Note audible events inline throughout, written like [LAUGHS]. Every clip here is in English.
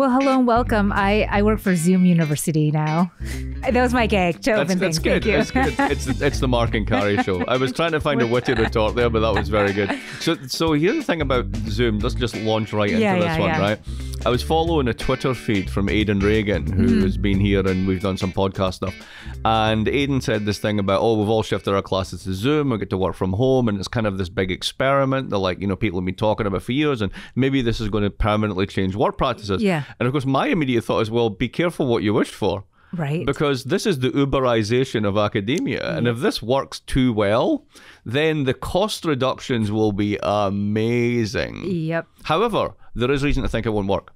Well, hello and welcome. I, I work for Zoom University now. That was my gag. To that's, open that's things. good. That's good. [LAUGHS] It's, it's the Mark and Carrie show. I was trying to find a witty retort there, but that was very good. So so here's the thing about Zoom. Let's just launch right into yeah, this yeah, one, yeah. right? I was following a Twitter feed from Aidan Reagan, who mm. has been here and we've done some podcast stuff, and Aiden said this thing about, oh, we've all shifted our classes to Zoom, we get to work from home, and it's kind of this big experiment that, like, you know, people have been talking about for years, and maybe this is going to permanently change work practices. Yeah. And of course, my immediate thought is, well, be careful what you wish for. Right. Because this is the uberization of academia. And if this works too well, then the cost reductions will be amazing. Yep. However, there is reason to think it won't work.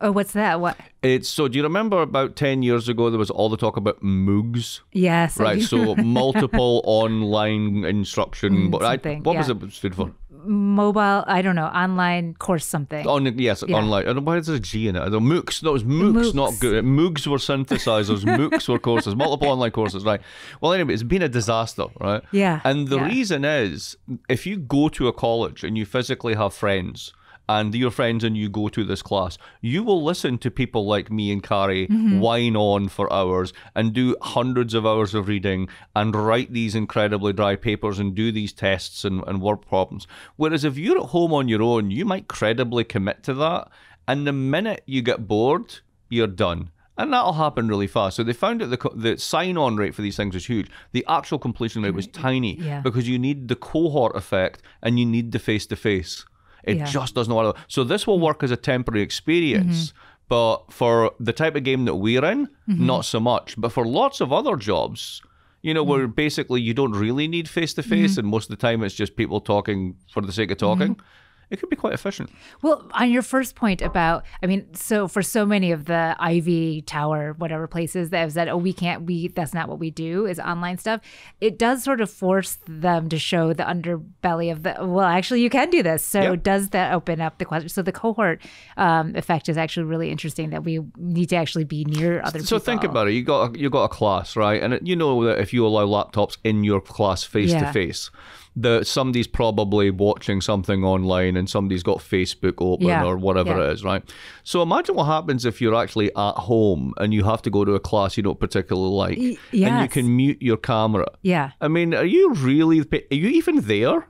Oh, what's that? What? It's so. Do you remember about ten years ago there was all the talk about MOOCs? Yes. Right. So [LAUGHS] multiple online instruction. Mm, I, what yeah. was it stood for? Mobile. I don't know. Online course something. On yes, yeah. online. I don't know why is there a G in it? I don't, MOOCs. No, it was MOOCs, MOOCs. Not good. MOOCs were synthesizers. [LAUGHS] MOOCs were courses. Multiple online courses. Right. Well, anyway, it's been a disaster, right? Yeah. And the yeah. reason is, if you go to a college and you physically have friends and your friends and you go to this class, you will listen to people like me and Carrie mm -hmm. whine on for hours and do hundreds of hours of reading and write these incredibly dry papers and do these tests and, and word problems. Whereas if you're at home on your own, you might credibly commit to that. And the minute you get bored, you're done and that'll happen really fast. So they found that the, the sign-on rate for these things was huge. The actual completion rate was tiny yeah. because you need the cohort effect and you need the face-to-face. face to face it yeah. just doesn't work. So this will work as a temporary experience. Mm-hmm. But for the type of game that we're in, mm-hmm. not so much. But for lots of other jobs, you know, mm-hmm. where mm. basically you don't really need face to face, and most of the time it's just people talking for the sake of talking. Mm-hmm it could be quite efficient. Well, on your first point about, I mean, so for so many of the Ivy Tower, whatever places that have said, oh, we can't, we, that's not what we do is online stuff, it does sort of force them to show the underbelly of the, well, actually, you can do this. So does that open up the question? So the cohort um, effect is actually really interesting that we need to actually be near other so people. think about it. You got, you got a class, right? And it, you know that if you allow laptops in your class face to face, yeah that somebody's probably watching something online and somebody's got Facebook open yeah. or whatever yeah. it is, right? So imagine what happens if you're actually at home and you have to go to a class you don't particularly like, y- yes. and you can mute your camera. Yeah. I mean, are you really? Are you even there?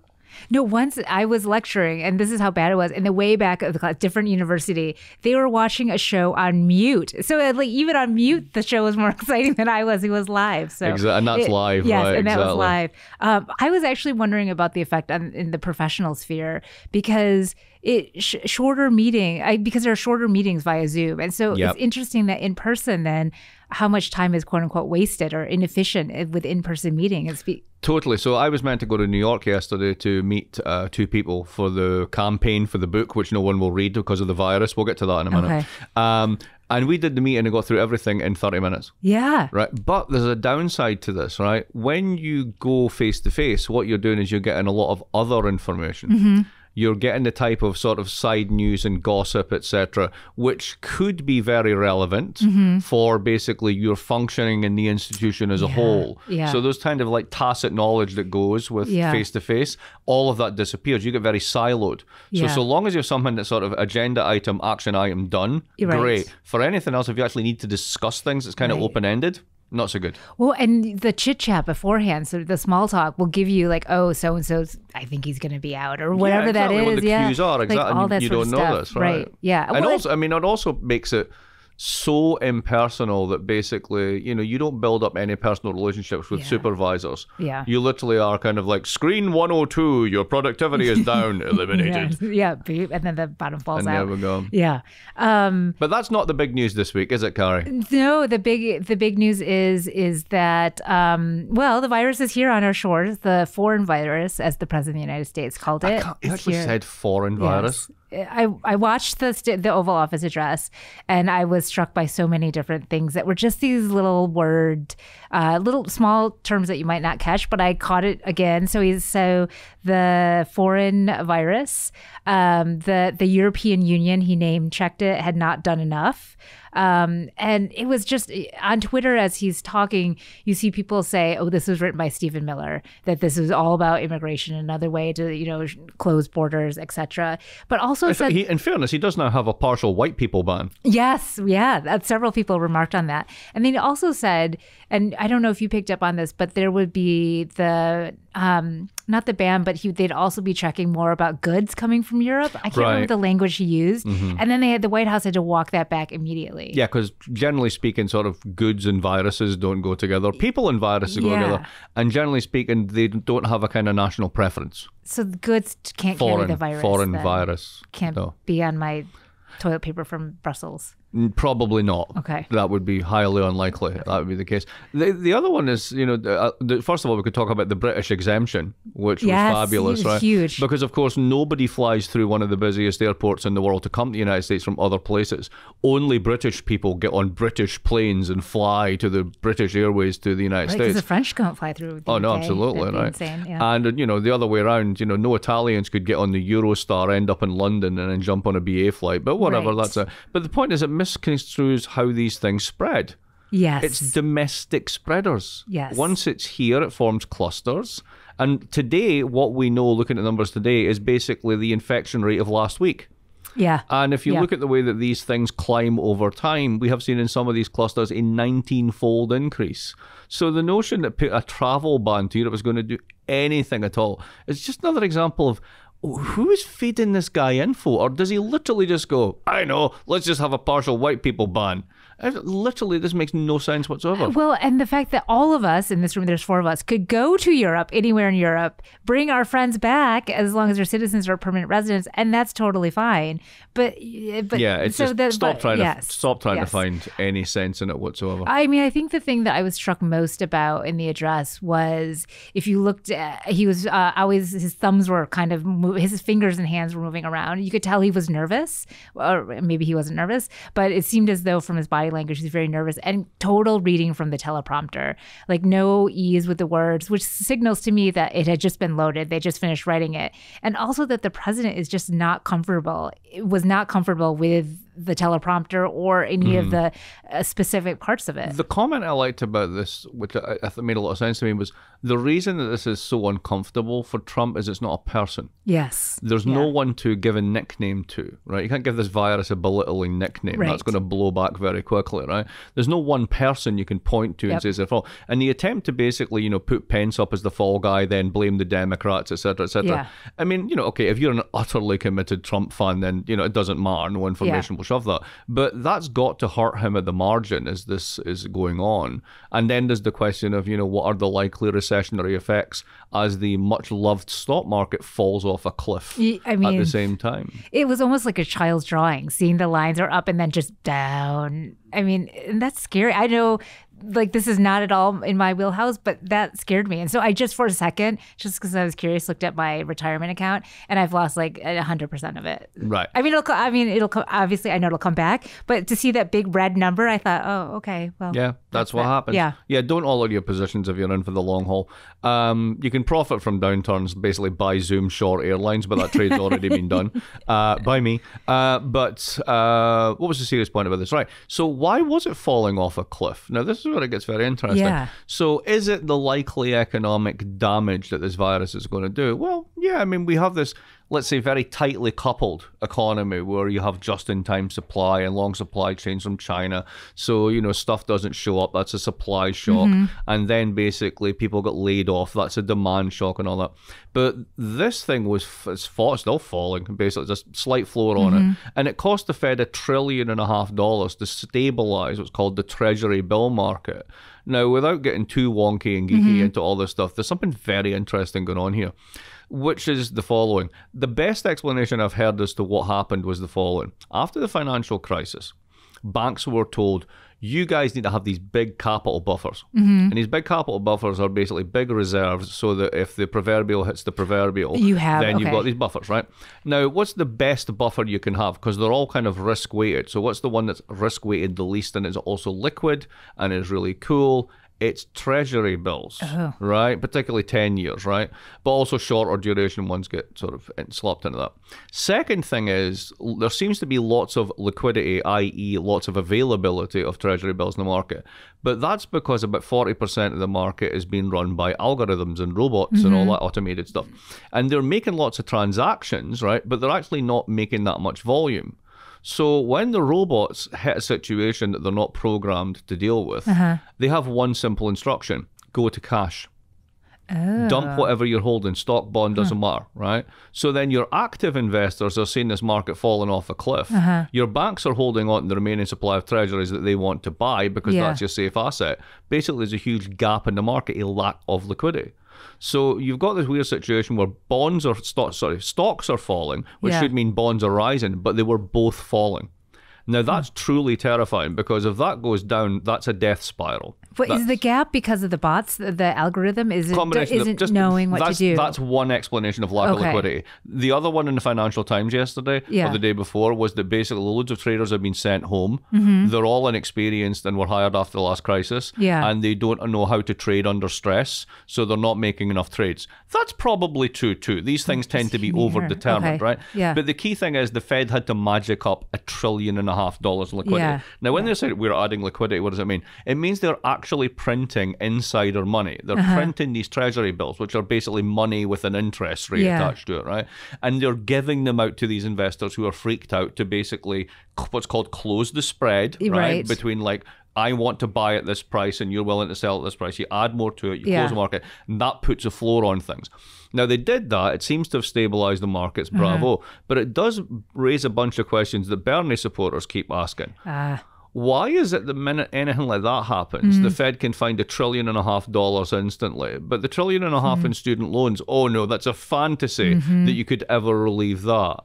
No, once I was lecturing, and this is how bad it was. In the way back of the class, different university, they were watching a show on mute. So, uh, like even on mute, the show was more [LAUGHS] exciting than I was. It was live, so exactly, and that's it, live, yes, right, and exactly. that was live. Um, I was actually wondering about the effect on in the professional sphere because it sh shorter meeting I, because there are shorter meetings via Zoom, and so yep. it's interesting that in person then how much time is quote unquote wasted or inefficient eh, with in person meetings. Totally. So I was meant to go to New York yesterday to meet uh, two people for the campaign for the book, which no one will read because of the virus. We'll get to that in a minute. Okay. Um, and we did the meeting and got through everything in 30 minutes. Yeah. Right. But there's a downside to this, right? When you go face to face, what you're doing is you're getting a lot of other information. Mm -hmm you're getting the type of sort of side news and gossip, etc., which could be very relevant mm-hmm. for basically your functioning in the institution as yeah. a whole. Yeah. So those kind of like tacit knowledge that goes with face to face, all of that disappears. You get very siloed. So so long as you have something that's sort of agenda item, action item done, right. great. For anything else, if you actually need to discuss things, it's kind right. of open ended not so good. Well, and the chit chat beforehand, so the small talk will give you like, oh, so and so's, I think he's going to be out or whatever yeah, exactly. that is. What the yeah, cues are exactly. Like all that you, don't know stuff. this, right? right? Yeah, and well, also, I mean, it also makes it so impersonal that basically, you know, you don't build up any personal relationships with yeah. supervisors. Yeah. You literally are kind of like screen 102, your productivity is down, [LAUGHS] eliminated. yeah, yeah, and then the bottom falls and out. There we go. Yeah. Um, but that's not the big news this week, is it, Carrie? No, the big the big news is is that um, well, the virus is here on our shores, the foreign virus, as the president of the United States called it. I can't, he actually here. said foreign virus. Yes. I, I watched the the Oval Office address, and I was struck by so many different things that were just these little word, uh, little small terms that you might not catch. But I caught it again. So he's so the foreign virus, um, the the European Union he name checked it had not done enough. Um, and it was just on Twitter as he's talking, you see people say, "Oh, this was written by Stephen Miller. That this was all about immigration, another way to you know close borders, etc." But also, said, he, in fairness, he does now have a partial white people ban. Yes, yeah, that, several people remarked on that, and then he also said and I don't know if you picked up on this, but there would be the um, not the ban, but he, they'd also be checking more about goods coming from Europe. I can't right. remember the language he used. Mm-hmm. And then they had the White House had to walk that back immediately. Yeah, because generally speaking, sort of goods and viruses don't go together. People and viruses yeah. go together, and generally speaking, they don't have a kind of national preference. So goods can't foreign, carry the virus. Foreign virus can't no. be on my toilet paper from Brussels. Probably not. Okay. That would be highly unlikely. Okay. That would be the case. The, the other one is, you know, uh, the, first of all, we could talk about the British exemption, which yes, was fabulous, right? huge. Because, of course, nobody flies through one of the busiest airports in the world to come to the United States from other places. Only British people get on British planes and fly to the British Airways to the United right, States. Because the French can't fly through. oh, no, absolutely, right. Insane, yeah. And, you know, the other way around, you know, no Italians could get on the Eurostar, end up in London, and then jump on a BA flight. But whatever, right. that's it. But the point is, it misconstrues how these things spread. Yes. It's domestic spreaders. Yes. Once it's here, it forms clusters. And today, what we know looking at numbers today is basically the infection rate of last week. Yeah. And if you yeah. look at the way that these things climb over time, we have seen in some of these clusters a 19 fold increase. So the notion that put a travel ban to Europe is going to do anything at all is just another example of who is feeding this guy info? Or does he literally just go, I know, let's just have a partial white people ban? Literally, this makes no sense whatsoever. Well, and the fact that all of us in this room, there's four of us, could go to Europe, anywhere in Europe, bring our friends back as long as they're citizens or permanent residents, and that's totally fine. But, eh, but yeah, it's so just that, stop, but, trying yes, to, stop trying yes. to find any sense in it whatsoever. I mean, I think the thing that I was struck most about in the address was if you looked at, he was uh, always, his thumbs were kind of moving his fingers and hands were moving around. You could tell he was nervous, or maybe he wasn't nervous, but it seemed as though from his body language he's very nervous and total reading from the teleprompter, like no ease with the words, which signals to me that it had just been loaded. They just finished writing it, and also that the president is just not comfortable. It was not comfortable with the teleprompter or any mm. of hmm. the uh, specific parts of it. The comment I liked about this, which I, I made a lot of sense to me, was the reason that this is so uncomfortable for Trump is it's not a person. Yes. There's yeah. no one to give a nickname to, right? You can't give this virus a belittling nickname. Right. That's going to blow back very quickly, right? There's no one person you can point to yep. and say it's their fault. And the attempt to basically, you know, put Pence up as the fall guy, then blame the Democrats, etc., etc. Yeah. I mean, you know, okay, if you're an utterly committed Trump fan, then you know it doesn't matter. No information yeah. will of that. But that's got to hurt him at the margin as this is going on. And then there's the question of, you know, what are the likely recessionary effects as the much loved stock market falls off a cliff I mean, at the same time? It was almost like a child's drawing, seeing the lines are up and then just down. I mean, that's scary. I know like this is not at all in my wheelhouse, but that scared me. And so I just for a second, just because I was curious, looked at my retirement account, and I've lost like hundred percent of it. Right. I mean, it'll. I mean, it'll come. Obviously, I know it'll come back, but to see that big red number, I thought, oh, okay, well, yeah. That's what happens. Yeah. Yeah, don't all of your positions if you're in for the long haul. Um, you can profit from downturns, basically buy Zoom short airlines, but that trade's already been done [LAUGHS] uh, by me. Uh, but uh, what was the serious point about this? Right. So, why was it falling off a cliff? Now, this is where it gets very interesting. Yeah. So, is it the likely economic damage that this virus is going to do? Well, yeah, I mean, we have this let's say, very tightly coupled economy where you have just in time supply and long supply chains from China. So, you know, stuff doesn't show up. That's a supply shock. Mm-hmm. And then basically people got laid off. That's a demand shock and all that. But this thing was it's still falling, basically, just slight floor on mm-hmm. it. And it cost the Fed a trillion and a half dollars to stabilize what's called the Treasury bill market. Now, without getting too wonky and geeky mm-hmm. into all this stuff, there's something very interesting going on here which is the following. The best explanation I've heard as to what happened was the following. After the financial crisis, banks were told, you guys need to have these big capital buffers. Mm-hmm. And these big capital buffers are basically big reserves so that if the proverbial hits the proverbial, you have, then okay. you've got these buffers, right? Now, what's the best buffer you can have? Because they're all kind of risk weighted. So, what's the one that's risk weighted the least and is also liquid and is really cool it's treasury bills, oh. right? Particularly 10 years, right? But also shorter duration ones get sort of slopped into that. Second thing is there seems to be lots of liquidity, i.e., lots of availability of treasury bills in the market. But that's because about 40% of the market is being run by algorithms and robots mm-hmm. and all mm-hmm. that automated stuff. And they're making lots of transactions, right? But they're actually not making that much volume. So when the robots hit a situation that they're not programmed to deal with, uh-huh. they have one simple instruction go to cash. Oh. Dump whatever you're holding, stock, bond, doesn't huh. matter, right? So then your active investors are seeing this market falling off a cliff. Uh-huh. Your banks are holding on to the remaining supply of treasuries that they want to buy because yeah. that's your safe asset. Basically, there's a huge gap in the market, a lack of liquidity. So you've got this weird situation where bonds are sorry stocks are falling, which yeah. should mean bonds are rising, but they were both falling. Now that's hmm. truly terrifying because if that goes down, that's a death spiral. But is the gap because of the bots? The, algorithm is combination isn't just, knowing what to do. That's one explanation of lack okay. of liquidity. The other one in the Financial Times yesterday yeah. or the day before was that basically loads of traders have been sent home. Mm -hmm. They're all inexperienced and were hired after the last crisis. Yeah. and they don't know how to trade under stress, so they're not making enough trades. That's probably true too. These things tend to be overdetermined, okay. right? Yeah. But the key thing is the Fed had to magic up a trillion and a half dollars liquidity. Yeah. Now, when yeah. they said we're adding liquidity, what does it mean? It means they're actually actually printing insider money. They're uh-huh. printing these treasury bills, which are basically money with an interest rate yeah. attached to it, right? And they're giving them out to these investors who are freaked out to basically what's called close the spread, right? right? Between like I want to buy at this price and you're willing to sell at this price. You add more to it, you yeah. close the market, and that puts a floor on things. Now, they did that. It seems to have stabilized the markets, uh-huh. bravo. Uh-huh. But it does raise a bunch of questions that Bernie supporters keep asking. Uh. Why is it the minute anything like that happens, mm the hmm. Fed can find a trillion and a half dollars instantly? But the trillion and a in hmm. student loans, oh no, that's a fantasy mm-hmm. that you could ever relieve that.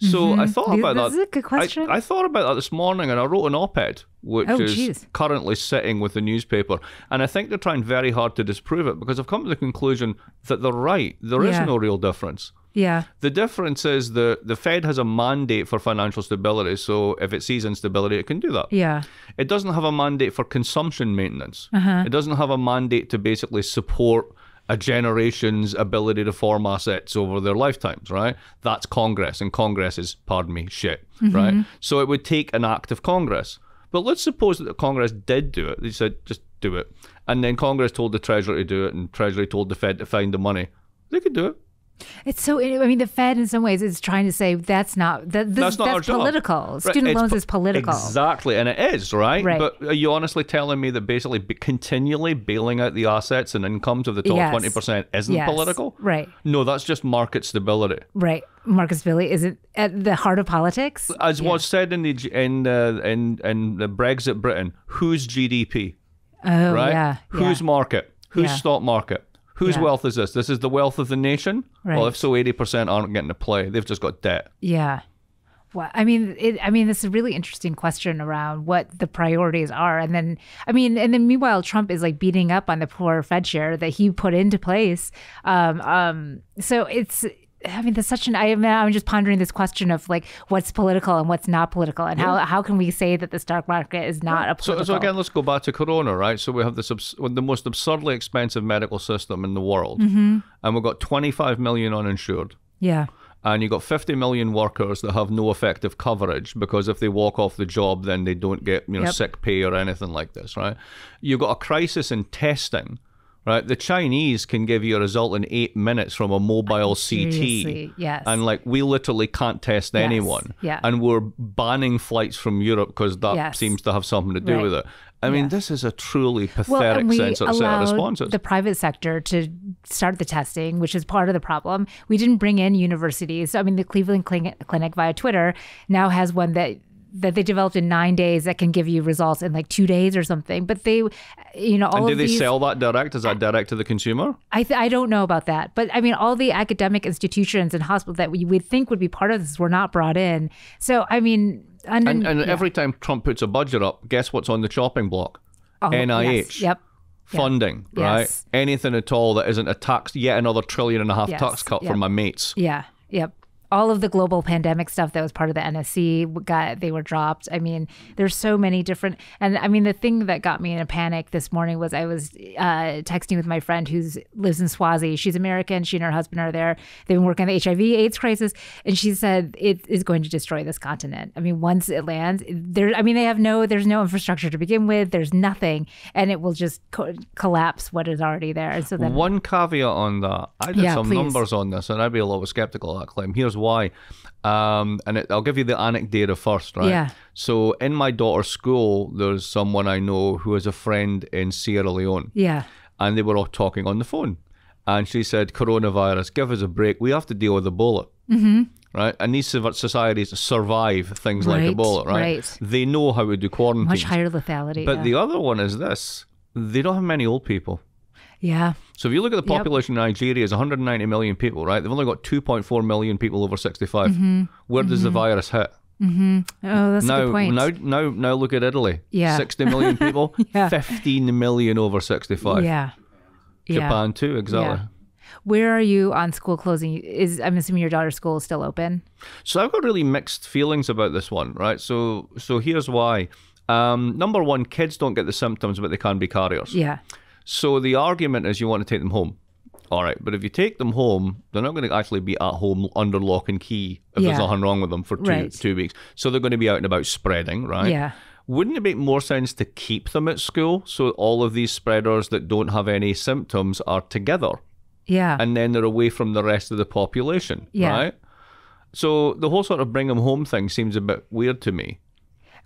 So I mm-hmm. thought about this that. Is a good question. I, I, thought about that this morning and I wrote an op ed, which oh, is geez. currently sitting with the newspaper. And I think they're trying very hard to disprove it because I've come to the conclusion that they're right. There yeah. is no real difference. Yeah. The difference is the, the Fed has a mandate for financial stability. So if it sees instability, it can do that. Yeah. It doesn't have a mandate for consumption maintenance. Uh-huh. It doesn't have a mandate to basically support a generation's ability to form assets over their lifetimes, right? That's Congress, and Congress is, pardon me, shit, mm-hmm. right? So it would take an act of Congress. But let's suppose that the Congress did do it. They said, just do it. And then Congress told the Treasury to do it, and Treasury told the Fed to find the money. They could do it. It's so. I mean, the Fed, in some ways, is trying to say that's not that. This, that's not that's political. Student loans po- is political. Exactly, and it is right? right. But are you honestly telling me that basically continually bailing out the assets and incomes of the top twenty yes. percent isn't yes. political? Right. No, that's just market stability. Right. Market stability is it at the heart of politics? As yeah. was said in the in the in in the Brexit Britain, who's GDP? Oh, right? yeah. Who's yeah. market? Who's yeah. stock market? Whose yeah. wealth is this? This is the wealth of the nation? Right. Well, if so, 80% aren't getting to play. They've just got debt. Yeah. Well, I mean, it, I mean, this is a really interesting question around what the priorities are, and then, I mean, and then meanwhile, Trump is like beating up on the poor Fed share that he put into place. Um, um, so it's I mean, there's such an. I mean, i am just pondering this question of like what's political and what's not political, and yeah. how, how can we say that the stock market is not yeah. a political? So, so again, let's go back to Corona, right? So we have this abs- the most absurdly expensive medical system in the world, mm-hmm. and we've got 25 million uninsured. Yeah. And you've got 50 million workers that have no effective coverage because if they walk off the job, then they don't get you know yep. sick pay or anything like this, right? You've got a crisis in testing Right, the Chinese can give you a result in eight minutes from a mobile CT. Yes. And like we literally can't test yes. anyone. Yeah. And we're banning flights from Europe because that yes. seems to have something to do right. with it. I mean, this is a truly pathetic well, sense of set of responses. The private sector to start the testing, which is part of the problem. We didn't bring in universities. So, I mean, the Cleveland Clinic via Twitter now has one that that they developed in nine days that can give you results in like two days or something. But they, you know, all and do they these, sell that direct? Is that direct to the consumer? I th- I don't know about that, but I mean, all the academic institutions and hospitals that we would think would be part of this were not brought in. So I mean, and, and, and yeah. every time Trump puts a budget up, guess what's on the chopping block? Oh, NIH. Yes. Yep funding, yep. right? Yes. Anything at all that isn't a tax, yet another trillion and a half yes. tax cut yep. from my mates. Yeah. Yep all of the global pandemic stuff that was part of the NSC got they were dropped. I mean, there's so many different, and I mean the thing that got me in a panic this morning was I was uh, texting with my friend who lives in Swazi. She's American. She and her husband are there. They've been working on the HIV/AIDS crisis, and she said it is going to destroy this continent. I mean, once it lands, there. I mean, they have no, there's no infrastructure to begin with. There's nothing, and it will just co- collapse what is already there. so then, one caveat on that, I did yeah, some please. numbers on this, and I'd be a little skeptical of that claim. Here's why. Um, and it, I'll give you the anecdote first, right? Yeah. So in my daughter's school, there's someone I know who is a friend in Sierra Leone. Yeah. And they were all talking on the phone. And she said, coronavirus, give us a break. We have to deal with Ebola. Mm-hmm. Right? And these societies survive things right, like Ebola, right? right? They know how to do quarantine. Much higher lethality. But yeah. the other one is this they don't have many old people. Yeah. So if you look at the population yep. in Nigeria, it's 190 million people, right? They've only got 2.4 million people over 65. Mm-hmm. Where does mm-hmm. the virus hit? Mm-hmm. Oh, that's now, a good point. Now, now, now look at Italy. Yeah. 60 million [LAUGHS] people, yeah. 15 million over 65. Yeah. Japan yeah. too, exactly. Yeah. Where are you on school closing? Is I'm assuming your daughter's school is still open. So I've got really mixed feelings about this one, right? So so here's why. Um, number one, kids don't get the symptoms, but they can be carriers. Yeah. So the argument is you want to take them home. All right, but if you take them home, they're not going to actually be at home under lock and key if yeah. there's nothing wrong with them for two, right. two weeks. So they're going to be out and about spreading, right? Yeah. Wouldn't it make more sense to keep them at school so all of these spreaders that don't have any symptoms are together? Yeah. And then they're away from the rest of the population, yeah. right? So the whole sort of bring them home thing seems a bit weird to me.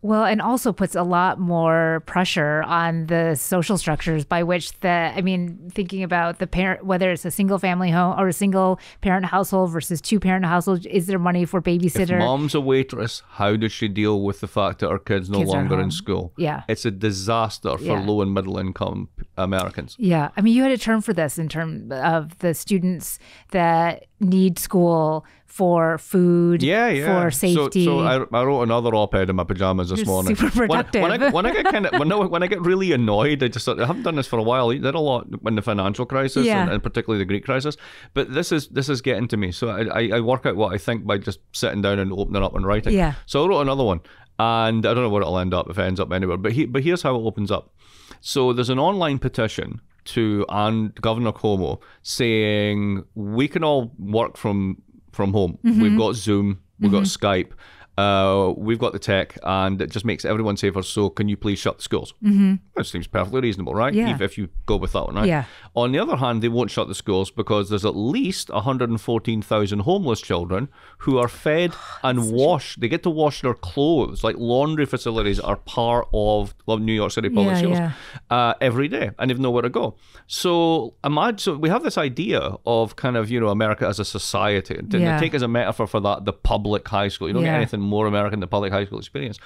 Well, and also puts a lot more pressure on the social structures by which the, I mean, thinking about the parent, whether it's a single family home or a single parent household versus two parent household, is there money for babysitter? If mom's a waitress, how does she deal with the fact that her kid's no kids longer in school? Yeah. It's a disaster for yeah. low and middle income Americans. Yeah. I mean, you had a term for this in terms of the students that need school for food, yeah, yeah. for safety. So, so I, I, wrote another op-ed in my pajamas this You're morning. Super productive. When, when, I, when I, get kind of when, I, [LAUGHS] when I get really annoyed, I just I haven't done this for a while. did a lot in the financial crisis yeah. and, and, particularly the Greek crisis, but this is this is getting to me. So I, I, work out what I think by just sitting down and opening up and writing. Yeah. So I wrote another one, and I don't know where it'll end up if it ends up anywhere. But he, but here's how it opens up. So there's an online petition to and Governor Cuomo saying we can all work from from home. Mm-hmm. We've got Zoom, we've mm-hmm. got Skype, uh, we've got the tech, and it just makes everyone safer. So, can you please shut the schools? Mm-hmm. That seems perfectly reasonable, right? Yeah. If, if you go with that one, right? Yeah. On the other hand, they won't shut the schools because there's at least 114,000 homeless children who are fed [SIGHS] and washed. They get to wash their clothes. Like laundry facilities are part of New York City public schools yeah. Uh, every day, and they've nowhere to go. So imagine so we have this idea of kind of you know America as a society. yeah. take as a metaphor for that the public high school. You don't get anything more American than public high school experience,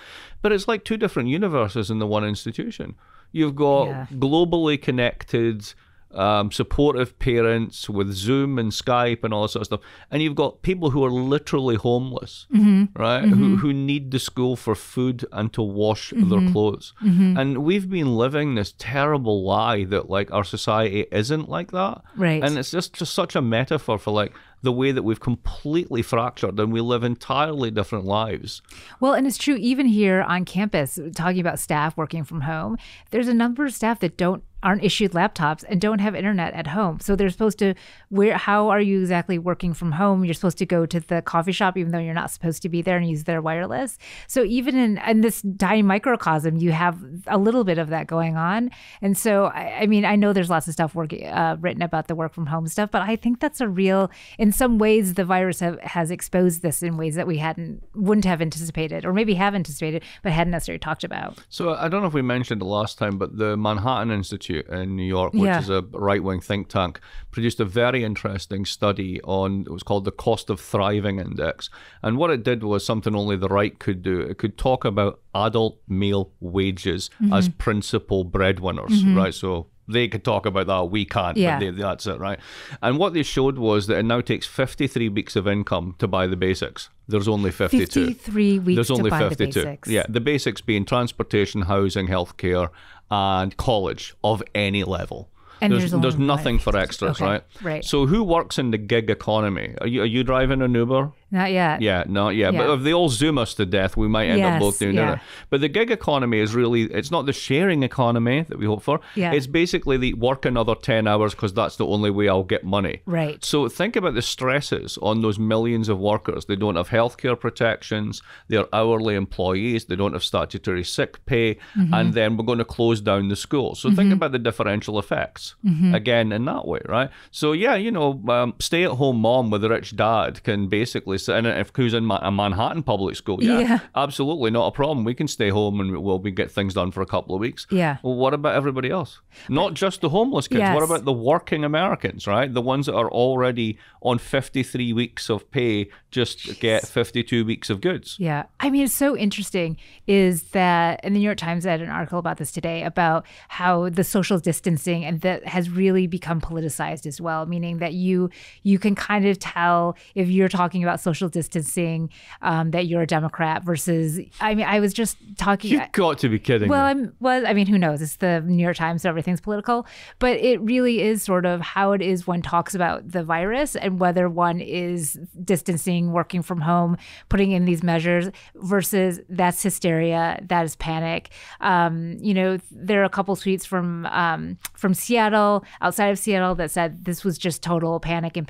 but it's like two different universes in the one institution. You've got globally connected um, supportive parents with Zoom and Skype and all that sort of stuff. And you've got people who are literally homeless, mm-hmm. right? Mm-hmm. Who, who need the school for food and to wash mm-hmm. their clothes. Mm-hmm. And we've been living this terrible lie that like our society isn't like that. Right. And it's just, just such a metaphor for like the way that we've completely fractured and we live entirely different lives. Well, and it's true even here on campus, talking about staff working from home, there's a number of staff that don't aren't issued laptops and don't have internet at home. So they're supposed to where how are you exactly working from home? You're supposed to go to the coffee shop even though you're not supposed to be there and use their wireless. So even in in this tiny microcosm, you have a little bit of that going on. And so I, I mean, I know there's lots of stuff work, uh, written about the work from home stuff, but I think that's a real in some ways the virus have, has exposed this in ways that we hadn't wouldn't have anticipated or maybe have anticipated but hadn't necessarily talked about. So I don't know if we mentioned it last time, but the Manhattan Institute Institute in New York, which yeah. is a right wing think tank, produced a very interesting study on it was called the Cost of Thriving Index. And what it did was something only the right could do. It could talk about adult male wages mm-hmm. as principal breadwinners, mm-hmm. right? So they could talk about that. We can't. Yeah. They, that's it, right? And what they showed was that it now takes 53 weeks of income to buy the basics. There's only 52. 53 weeks There's only 52. The yeah, the basics being transportation, housing, healthcare, and college of any level. And there's, there's, there's nothing for extras, okay. right? Right. So who works in the gig economy? Are you are you driving an Uber? Not yet. Yeah, not yet. Yeah. But if they all zoom us to death, we might end yes, up both doing yeah. that. But the gig economy is really, it's not the sharing economy that we hope for. Yeah. It's basically the work another 10 hours because that's the only way I'll get money. Right. So think about the stresses on those millions of workers. They don't have healthcare protections, they're hourly employees, they don't have statutory sick pay, mm-hmm. and then we're going to close down the school. So mm-hmm. think about the differential effects mm-hmm. again in that way, right? So, yeah, you know, um, stay at home mom with a rich dad can basically and if who's in a Manhattan public school, yeah, yeah, absolutely not a problem. We can stay home and we'll we get things done for a couple of weeks. Yeah. Well, what about everybody else? Not just the homeless kids. Yes. What about the working Americans, right? The ones that are already on 53 weeks of pay just Jeez. get 52 weeks of goods. Yeah. I mean, it's so interesting is that, and the New York Times had an article about this today about how the social distancing and that has really become politicized as well, meaning that you you can kind of tell if you're talking about social distancing, um, that you're a Democrat versus, I mean, I was just talking. You've got to be kidding. Well, me. I'm, well, I mean, who knows? It's the New York Times, so everything's political. But it really is sort of how it is one talks about the virus and whether one is distancing, working from home, putting in these measures versus that's hysteria, that is panic. Um, you know, there are a couple tweets from um, from Seattle, outside of Seattle, that said this was just total panic and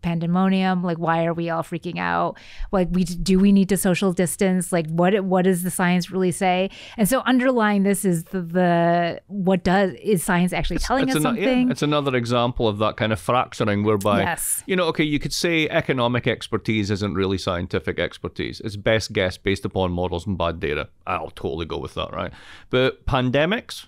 pandemonium. Like, why are we all freaking out like we do we need to social distance? Like what what does the science really say? And so underlying this is the, the what does is science actually it's, telling it's us an, something? Yeah, it's another example of that kind of fracturing whereby yes. you know, okay, you could say economic expertise isn't really scientific expertise. It's best guess based upon models and bad data. I'll totally go with that, right? But pandemics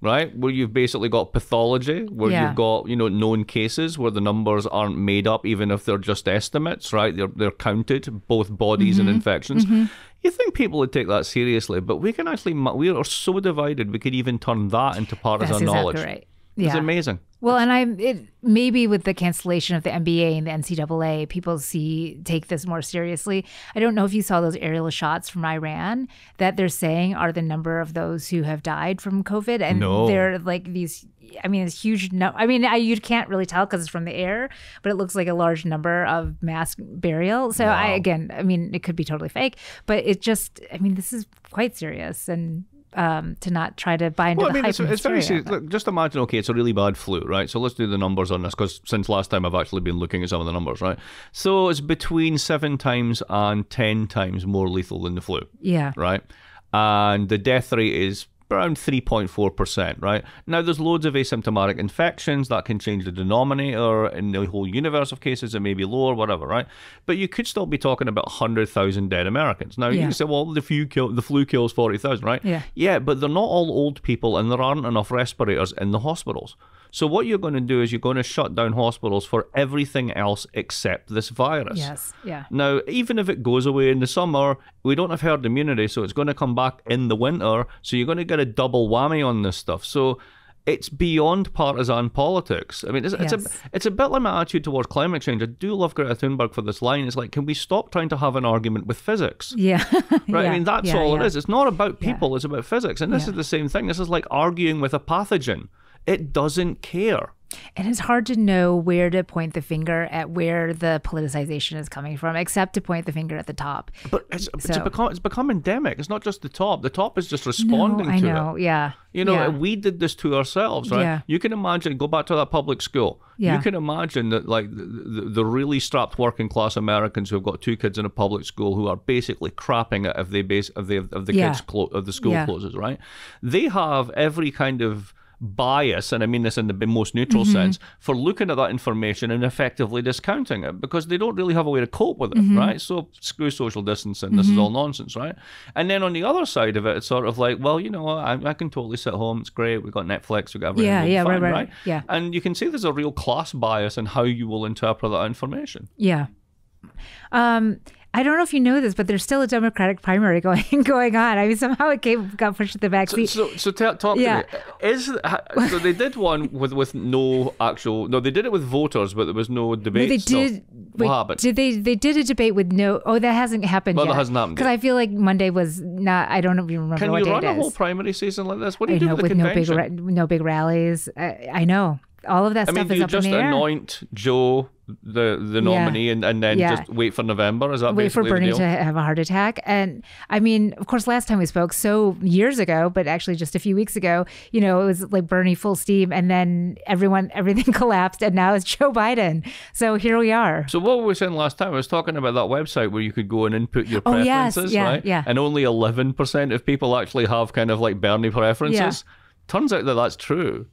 right? Where you've basically got pathology, where yeah. you've got you know known cases where the numbers aren't made up, even if they're just estimates, right? They're they're counted, both bodies mm-hmm. and infections. Mm-hmm. You think people would take that seriously, but we can actually we are so divided. We could even turn that into part That's of our exactly knowledge. Right. Yeah. amazing. Well, and I'm it maybe with the cancellation of the NBA and the NCAA, people see take this more seriously. I don't know if you saw those aerial shots from Iran that they're saying are the number of those who have died from COVID, and no. they're like these. I mean, it's huge. No, I mean, I, you can't really tell because it's from the air, but it looks like a large number of mass burial. So wow. I again, I mean, it could be totally fake, but it just, I mean, this is quite serious and um, to not try to buy into well, I mean, hype. It's, it's very serious. Look, just imagine, okay, it's a really bad flu, right? So let's do the numbers on this because since last time I've actually been looking at some of the numbers, right? So it's between seven times and ten times more lethal than the flu. Yeah. Right. And the death rate is around 3.4%, right? Now, there's loads of asymptomatic infections that can change the denominator in the whole universe of cases. It may be lower, whatever, right? But you could still be talking about 100,000 dead Americans. Now, yeah. you can say, well, the flu, kill, the flu kills 40,000, right? Yeah. Yeah, but they're not all old people and there aren't enough respirators in the hospitals. So what you're going to do is you're going to shut down hospitals for everything else except this virus. Yes. Yeah. Now, even if it goes away in the summer, we don't have herd immunity, so it's going to come back in the winter. So you're going to get a double whammy on this stuff. So it's beyond partisan politics. I mean, it's, yes. it's, a it's a bit like my attitude towards climate change. I do love Greta Thunberg for this line. It's like, can we stop trying to have an argument with physics? Yeah, [LAUGHS] right. yeah. I mean, that's yeah, all yeah. it is. It's not about people. It's about physics. And this is the same thing. This is like arguing with a pathogen. It doesn't care. And it's hard to know where to point the finger at where the politicization is coming from, except to point the finger at the top. But it's, so, it's, become, it's become endemic. It's not just the top. The top is just responding no, I to know. it. Yeah. You know, yeah. we did this to ourselves, right? Yeah. You can imagine, go back to that public school. Yeah. You can imagine that, like, the, the really strapped working class Americans who have got two kids in a public school who are basically crapping it if they base if if the yeah. kids clo- if the school closes, right? They have every kind of bias, and I mean this in the most neutral mm-hmm. sense, for looking at that information and effectively discounting it because they don't really have a way to cope with it, mm-hmm. right? So screw social distancing, mm-hmm. this is mm-hmm. all nonsense, right? And then on the other side of it, it's sort of like, well, you know, I, I can totally sit home, it's great, we've got Netflix, we've got everything. Yeah, yeah, fine, right, right, right. Yeah. And you can see there's a real class bias in how you will interpret that information. Yeah. Um, I don't know if you know this, but there's still a Democratic primary [LAUGHS] going going on. I mean, somehow it came, got pushed to the back seat. So, so, so talk yeah. to me. Is so they did one with with no actual no, they did it with voters, but there was no debate. No, they did. So wait, what happened? Did they they did a debate with no? Oh, that hasn't happened. Well, yet. that hasn't happened because I feel like Monday was not. I don't even remember. Can what you run a whole primary season like this? What do you I do know, with, with no big no big rallies? I, I know all of that I stuff mean, is up just in the air. anoint Joe the the nominee yeah. and, and then yeah. just wait for November? Is that wait for Bernie to have a heart attack? And I mean, of course, last time we spoke, so years ago, but actually just a few weeks ago, you know, it was like Bernie full steam, and then everyone everything [LAUGHS] collapsed, and now it's Joe Biden. So here we are. So what were we saying last time? I was talking about that website where you could go and input your preferences, oh, yes. yeah, right? Yeah. And only eleven percent of people actually have kind of like Bernie preferences. Turns out that that's true.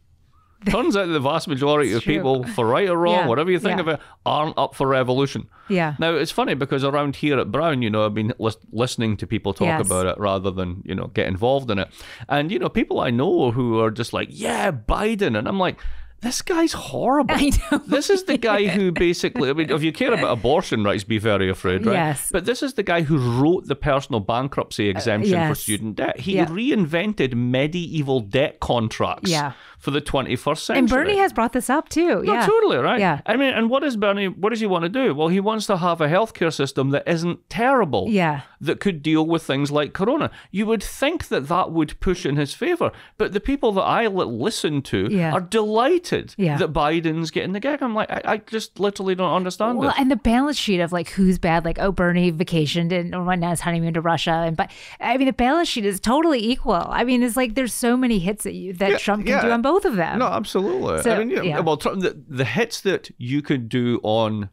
[LAUGHS] Turns out the vast majority of true. people, for right or wrong, yeah. whatever you think yeah. of it, aren't up for revolution. Yeah. Now it's funny because around here at Brown, you know, I've been lis- listening to people talk yes. about it rather than you know get involved in it, and you know, people I know who are just like, yeah, Biden, and I'm like this guy's horrible. [LAUGHS] This is the guy who [LAUGHS] basically, I mean, if you care about abortion rights, be very afraid, right? Yes. But this is the guy who wrote the personal bankruptcy uh, exemption uh, yes. for student debt. He yeah. reinvented medieval debt contracts. Yeah for the 21st century. And Bernie has brought this up too. No, yeah. totally, right? Yeah. I mean, and what is Bernie, what does he want to do? Well, he wants to have a healthcare system that isn't terrible. Yeah. That could deal with things like corona. You would think that that would push in his favor, but the people that I listen to yeah. are delighted yeah. that Biden's getting the gig. I'm like, I, I just literally don't understand well, and the balance sheet of like who's bad, like, oh, Bernie vacationed and went on his honeymoon to Russia. And, but I mean, the balance sheet is totally equal. I mean, it's like there's so many hits that, you, that yeah, Trump can do on both both of them. No, absolutely. So, I mean, yeah, yeah. well, the, the hits that you could do on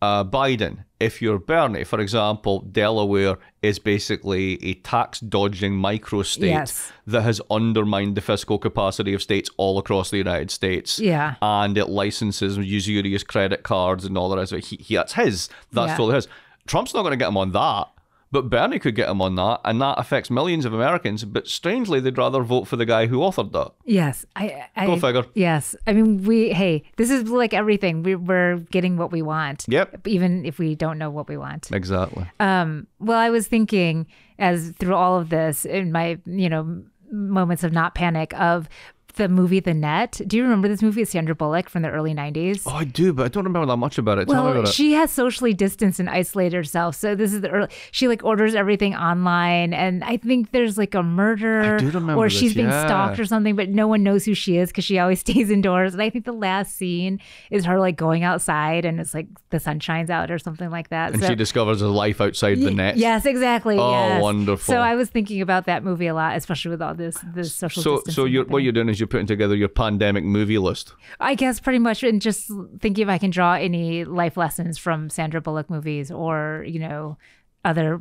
uh, Biden, if you're Bernie, for example, Delaware is basically a tax dodging microstate yes. that has undermined the fiscal capacity of states all across the United States. Yeah. And it licenses usurious credit cards and all the rest of it. He, he that's his. That's yeah. totally his. Trump's not going to get him on that. But Bernie could get him on that, and that affects millions of Americans. But strangely, they'd rather vote for the guy who authored that. Yes, I, I go figure. Yes, I mean we. Hey, this is like everything. We, we're getting what we want. Yep. Even if we don't know what we want. Exactly. Um. Well, I was thinking as through all of this in my you know moments of not panic of the movie The Net. Do you remember this movie? It's Sandra Bullock from the early 90s. Oh, I do, but I don't remember that much about it. Well, about she it. has socially distanced and isolated herself. So this is the early, she like orders everything online. And I think there's like a murder or this, she's being yeah. stalked or something, but no one knows who she is because she always [LAUGHS] stays indoors. And I think the last scene is her like going outside and it's like the sun shines out or something like that. And so, she discovers a life outside y- the net. Yes, exactly. Oh, yes. wonderful. So I was thinking about that movie a lot, especially with all this, this social so, So you're, what you're doing is you're putting together your pandemic movie list. I guess pretty much, and just thinking if I can draw any life lessons from Sandra Bullock movies or you know other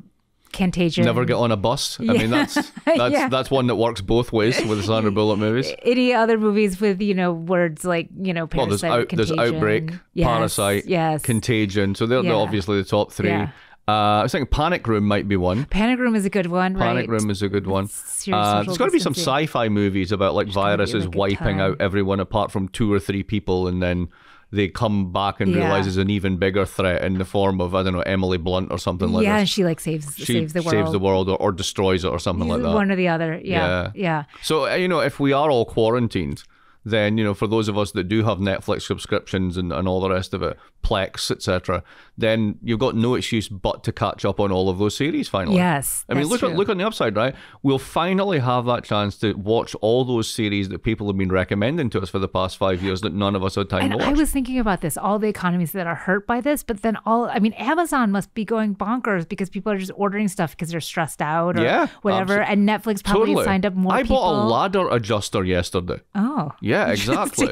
Contagion. Never get on a bus. Yeah. I mean, that's [LAUGHS] that's yeah. that's one that works both ways with Sandra Bullock movies. [LAUGHS] Any other movies with you know words like you know parasite, well, there's, out, there's outbreak, yes, parasite, yes, contagion. So they're, yeah. they're obviously the top three. Uh, I was thinking Panic Room might be one. Panic Room is a good one. Panic right. Room is a good one. Uh, there's got to be some sci-fi movies about like There's viruses wiping out everyone apart from two or three people, and then they come back and yeah. realize an even bigger threat in the form of I don't know Emily Blunt or something like that. Yeah, she like saves she saves the world, saves the world or, or destroys it or something like that. One or the other. Yeah, yeah. yeah. So uh, you know, if we are all quarantined, then you know for those of us that do have Netflix subscriptions and, and all the rest of it, Plex, etc., then you've got no excuse but to catch up on all of those series finally. Yes, I mean look look on the upside, right? We'll finally have that chance to watch all those series that people have been recommending to us for the past five years that none of us had time. And I was thinking about this, all the economies that are hurt by this, but then all I mean Amazon must be going bonkers because people are just ordering stuff because they're stressed out or yeah, whatever, absolutely. and Netflix probably totally. signed up more. I people. bought a ladder adjuster yesterday. Oh. Yeah yeah, [LAUGHS] exactly.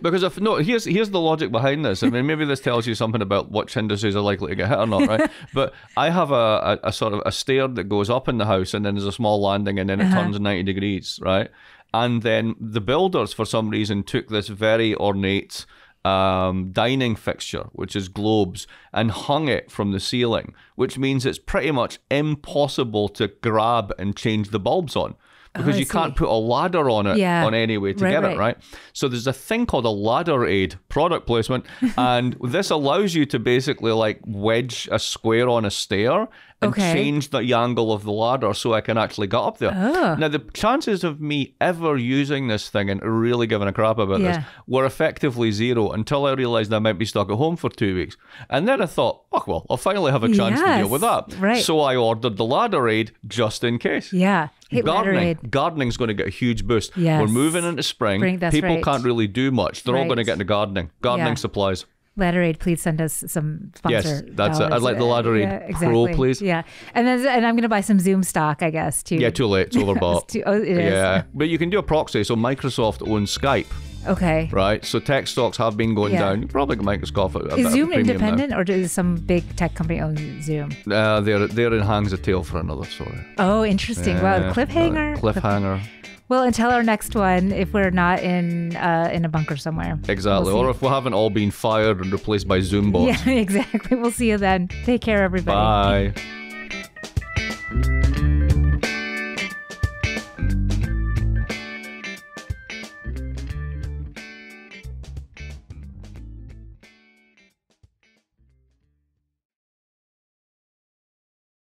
because if no, here's here's the logic behind this. I mean, maybe this tells you something about which industries are likely to get hit or not, right? [LAUGHS] but I have a, a, a, sort of a stair that goes up in the house, and then there's a small landing, and then it uh-huh. turns ninety degrees, right? And then the builders, for some reason, took this very ornate um, dining fixture, which is globes, and hung it from the ceiling, which means it's pretty much impossible to grab and change the bulbs on Oh, because oh, you see. can't put a ladder on it yeah. on any way to right, get right. it, right? So there's a thing called a ladder aid product placement, [LAUGHS] and this allows you to basically like wedge a square on a stair and okay. change the angle of the ladder so I can actually get up there. Oh. Now, the chances of me ever using this thing and really giving a crap about yeah. this were effectively zero until I realized I might be stuck at home for two weeks. And then I thought, fuck, oh, well, I'll finally have a chance yes. to deal with that. Right. So I ordered the ladder aid just in case. Yeah. gardening. Gardening's going to get a huge boost. Yes. We're moving into spring. spring People right. can't really do much. They're right. all going to get into gardening. Gardening yeah. supplies. Latterade, please send us some sponsor. Yes, that's. A, uh, I'd like the uh, Latterade yeah, exactly. Pro, please. Yeah, and then and I'm going to buy some Zoom stock, I guess. Too. Yeah, too late. It's overbought. [LAUGHS] it's too, oh, it yeah, is. but you can do a proxy. So Microsoft owns Skype. Okay. Right. So tech stocks have been going yeah. down. You probably can make a scoff Is Zoom independent, now. or does some big tech company own Zoom? Uh, they're they're in hangs a tail for another. story. Oh, interesting. Yeah. cliffhanger. Uh, cliffhanger. cliffhanger. Well, until our next one, if we're not in uh, in a bunker somewhere. Exactly. We'll or if we haven't all been fired and replaced by Zoom bots. [LAUGHS] Yeah, exactly. We'll see you then. Take care, everybody. Bye.